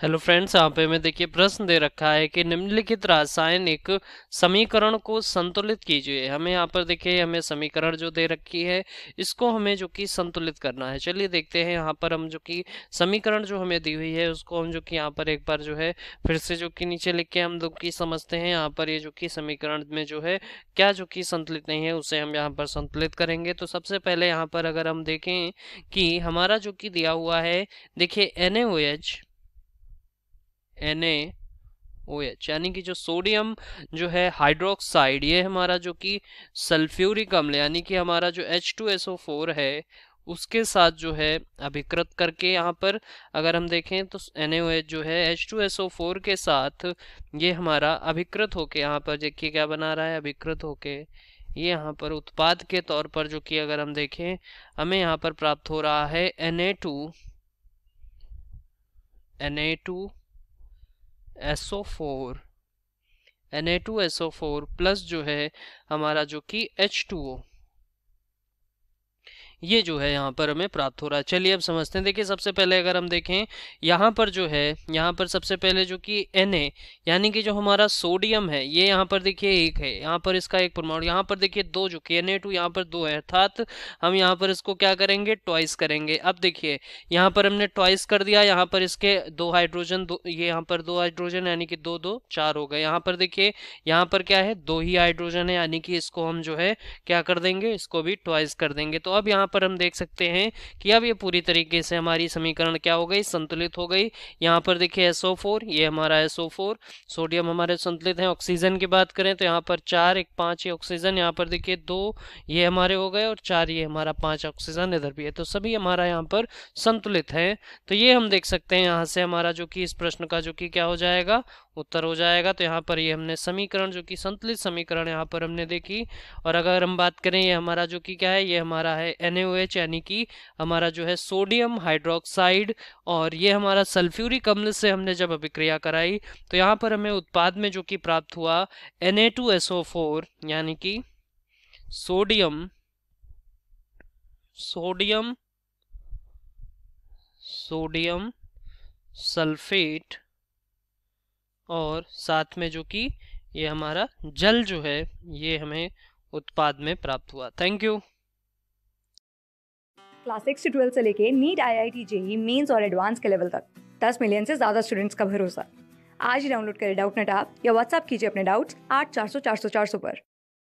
hello friends यहाँ पे मैं देखिए प्रश्न दे रखा है कि निम्नलिखित रासायनिक समीकरण को संतुलित कीजिए हमें यहाँ पर देखिए हमें समीकरण जो दे रखी है इसको हमें जो कि संतुलित करना है चलिए देखते हैं यहाँ पर हम जो कि समीकरण जो हमें दी हुई है उसको हम जो कि यहाँ पर एक बार जो है फिर से जो कि नीचे लिख के हम जो कि समझते हैं यहाँ पर ये जो कि समीकरण में जो है क्या जो कि संतुलित नहीं है उसे हम यहाँ पर संतुलित करेंगे तो सबसे पहले यहाँ पर अगर हम देखें कि हमारा जो कि दिया हुआ है देखिए एन एन यानी कि जो सोडियम जो है हाइड्रोक्साइड ये हमारा जो कि सल्फ्यूरिक अम्ल यानी कि हमारा जो H2SO4 है उसके साथ जो है अभिकृत करके यहाँ पर अगर हम देखें तो NaOH जो है H2SO4 के साथ ये हमारा अभिकृत होके यहाँ पर देखिए क्या बना रहा है अभिकृत होके ये यहाँ पर उत्पाद के तौर पर जो कि अगर हम देखें हमें यहाँ पर प्राप्त हो रहा है Na2 Na2 SO4 Na2SO4 plus जो है हमारा जो कि H2O ये जो है यहाँ पर हमें प्राप्त हो रहा है चलिए अब समझते हैं देखिए सबसे पहले अगर हम देखें यहाँ पर जो है यहाँ पर सबसे पहले जो कि एन यानी कि जो हमारा सोडियम है ये यहाँ पर देखिए एक है यहाँ पर इसका एक परमाणु यहाँ पर देखिए दो जो कि एन यहाँ पर दो है अर्थात हम यहाँ पर इसको क्या करेंगे ट्वाइस करेंगे अब देखिए यहाँ पर हमने ट्वाइस कर दिया यहाँ पर इसके दो हाइड्रोजन दो ये यहाँ पर दो हाइड्रोजन यानी कि दो दो चार हो गए यहाँ पर देखिए यहाँ पर क्या है दो ही हाइड्रोजन है यानी कि इसको हम जो है क्या कर देंगे इसको भी ट्वाइस कर देंगे तो अब यहाँ यहाँ पर हम देख सकते हैं कि अब ये पूरी तरीके से हमारी समीकरण क्या हो गई संतुलित हो गई यहाँ पर देखिए एसओ फोर ये हमारा एसओ फोर सोडियम हमारे संतुलित हैं ऑक्सीजन की बात करें तो यहाँ पर चार एक पाँच ये ऑक्सीजन यहाँ पर देखिए दो ये हमारे हो गए और चार ये हमारा पाँच ऑक्सीजन इधर भी है तो सभी हमारा यहाँ पर संतुलित हैं तो ये हम देख सकते हैं यहाँ से हमारा जो कि इस प्रश्न का जो कि क्या हो जाएगा उत्तर हो जाएगा तो यहाँ पर ये हमने समीकरण जो कि संतुलित समीकरण यहाँ पर हमने देखी और अगर हम बात करें ये हमारा जो कि क्या है ये हमारा है एन यानी कि हमारा जो है सोडियम हाइड्रोक्साइड और ये हमारा सल्फ्यूरी कमल से हमने जब अभिक्रिया कराई तो यहाँ पर हमें उत्पाद में जो कि प्राप्त हुआ एन यानी कि सोडियम सोडियम सोडियम सल्फेट और साथ में जो कि ये हमारा जल जो है ये हमें उत्पाद में प्राप्त हुआ थैंक यू क्लास सिक्स से ट्वेल्थ से लेके NEET I I T JEE Mains और एडवांस के लेवल तक दस मिलियन से ज़्यादा स्टूडेंट्स का भरोसा आज ही डाउनलोड करें डाउट नेट आप या व्हाट्सअप कीजिए अपने डाउट्स आठ चार सौ चार सौ चार सौ पर